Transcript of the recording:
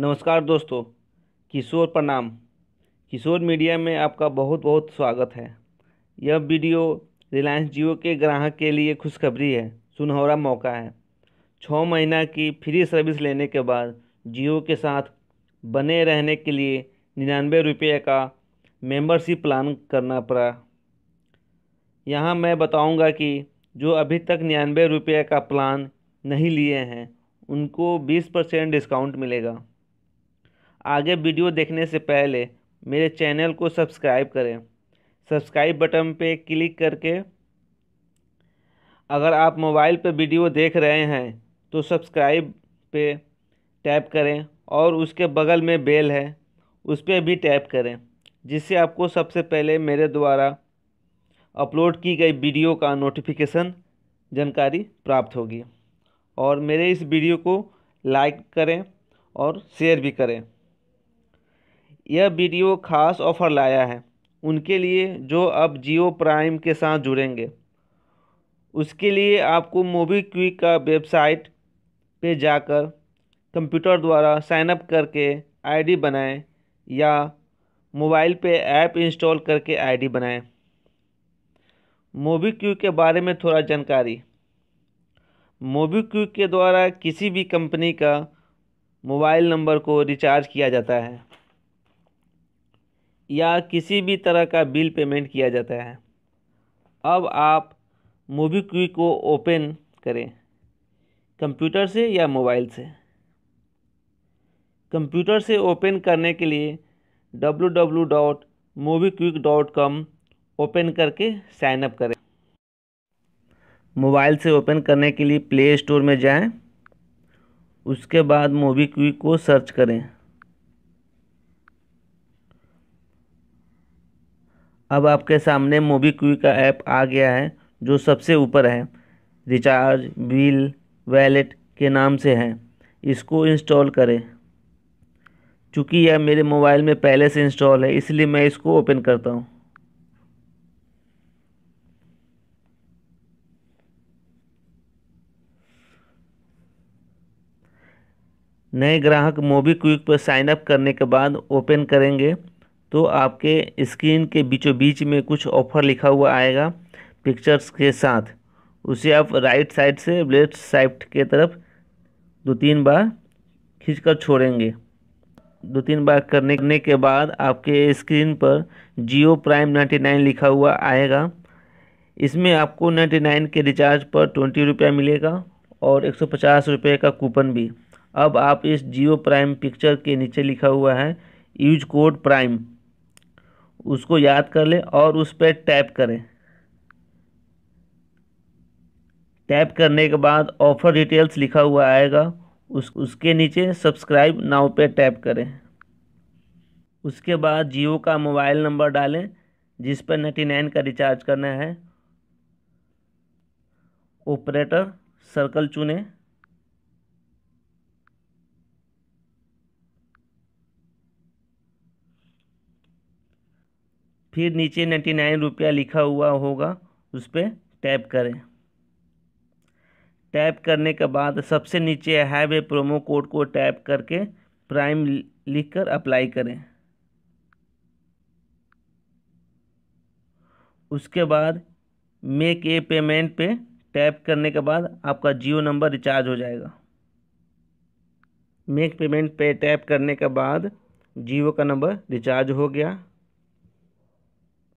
नमस्कार दोस्तों किशोर प्रणाम किशोर मीडिया में आपका बहुत बहुत स्वागत है यह वीडियो रिलायंस जियो के ग्राहक के लिए खुशखबरी है सुनहरा मौका है छः महीना की फ्री सर्विस लेने के बाद जियो के साथ बने रहने के लिए निन्यानवे रुपये का मेंबरशिप प्लान करना पड़ा यहाँ मैं बताऊँगा कि जो अभी तक निन्यानवे रुपये का प्लान नहीं लिए हैं उनको बीस परसेंट डिस्काउंट मिलेगा आगे वीडियो देखने से पहले मेरे चैनल को सब्सक्राइब करें सब्सक्राइब बटन पे क्लिक करके अगर आप मोबाइल पे वीडियो देख रहे हैं तो सब्सक्राइब पे टैप करें और उसके बगल में बेल है उस पर भी टैप करें जिससे आपको सबसे पहले मेरे द्वारा अपलोड की गई वीडियो का नोटिफिकेशन जानकारी प्राप्त होगी और मेरे इस वीडियो को लाइक करें और शेयर भी करें यह वीडियो खास ऑफर लाया है उनके लिए जो अब जियो प्राइम के साथ जुड़ेंगे उसके लिए आपको मोबी क्विक का वेबसाइट पे जाकर कंप्यूटर द्वारा साइनअप करके आईडी बनाएं या मोबाइल पे ऐप इंस्टॉल करके आईडी बनाएं मोबीक्विक के बारे में थोड़ा जानकारी मोबीक्विक के द्वारा किसी भी कंपनी का मोबाइल नंबर को रिचार्ज किया जाता है या किसी भी तरह का बिल पेमेंट किया जाता है अब आप मोबीक्विक को ओपन करें कंप्यूटर से या मोबाइल से कंप्यूटर से ओपन करने के लिए W W dot MobiKwik dot com open करके साइन अप करें मोबाइल से ओपन करने के लिए प्ले स्टोर में जाएं उसके बाद मोबी क्विक को सर्च करें अब आपके सामने मोबी क्विक का ऐप आ गया है जो सबसे ऊपर है रिचार्ज बिल वैलेट के नाम से है इसको इंस्टॉल करें चूँकि यह मेरे मोबाइल में पहले से इंस्टॉल है इसलिए मैं इसको ओपन करता हूँ नए ग्राहक मोबीक्विक पर साइन अप करने के बाद ओपन करेंगे तो आपके स्क्रीन के बीचों बीच में कुछ ऑफर लिखा हुआ आएगा पिक्चर्स के साथ उसे आप राइट साइड से लेफ्ट साइड के तरफ दो तीन बार खींचकर छोड़ेंगे दो तीन बार करने के बाद आपके स्क्रीन पर जियो प्राइम नाइन्टी नाइन लिखा हुआ आएगा इसमें आपको नाइन्टी नाइन के रिचार्ज पर ट्वेंटी रुपया मिलेगा और एक सौ पचास रुपये का कूपन भी अब आप इस जियो प्राइम पिक्चर के नीचे लिखा हुआ है यूज कोड प्राइम उसको याद कर ले और उस पर टैप करें टैप करने के बाद ऑफ़र डिटेल्स लिखा हुआ आएगा उस उसके नीचे सब्सक्राइब नाव पे टैप करें उसके बाद जियो का मोबाइल नंबर डालें जिस पर नाइन्टी नाइन का रिचार्ज करना है ऑपरेटर सर्कल चुनें फिर नीचे नाइन्टी नाइन रुपया लिखा हुआ होगा उस पर टैप करें टैप करने के बाद सबसे नीचे हैव ए प्रोमो कोड को टैप करके प्राइम लिखकर अप्लाई करें उसके बाद मेक ए पेमेंट पे टैप करने के बाद आपका जियो नंबर रिचार्ज हो जाएगा मेक पेमेंट पे टैप करने के बाद जियो का नंबर रिचार्ज हो गया